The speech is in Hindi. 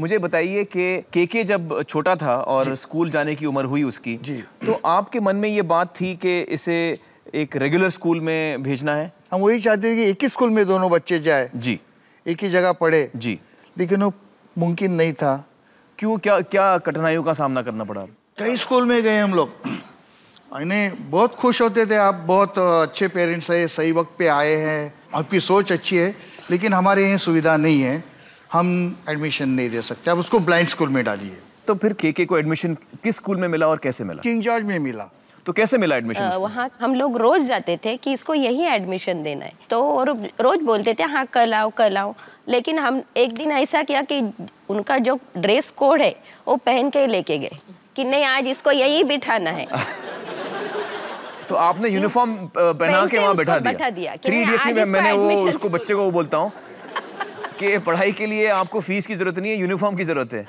मुझे बताइए कि के के जब छोटा था और स्कूल जाने की उम्र हुई उसकी तो आपके मन में ये बात थी कि इसे एक रेगुलर स्कूल में भेजना है हम वही चाहते थे कि एक ही स्कूल में दोनों बच्चे जाए जी एक ही जगह पढ़े जी लेकिन वो मुमकिन नहीं था क्यों क्या क्या कठिनाइयों का सामना करना पड़ा कई स्कूल में गए हम लोग इन्हें बहुत खुश होते थे आप बहुत अच्छे पेरेंट्स हैं सही वक्त पे आए हैं आपकी सोच अच्छी है लेकिन हमारे यहाँ सुविधा नहीं है हम एडमिशन नहीं दे सकते अब उसको ब्लाइंड स्कूल में डालिए तो फिर के को एडमिशन किस स्कूल में मिला और कैसे मिला किंग जॉर्ज में मिला तो कैसे मिला एडमिशन वहाँ हम लोग रोज जाते थे कि इसको यही एडमिशन देना है तो और रोज बोलते थे हाँ कल आओ कल आओ लेकिन हम एक दिन ऐसा किया कि उनका जो ड्रेस कोड है वो पहन के लेके गए कि नहीं आज इसको यही बिठाना है तो आपने यूनिफॉर्म पहना के वहाँ बैठा दिया, बैठा दिया। थ्री डेज में मैंने वो उसको बच्चे को वो बोलता हूँ कि पढ़ाई के लिए आपको फीस की जरूरत नहीं है यूनिफॉर्म की जरूरत है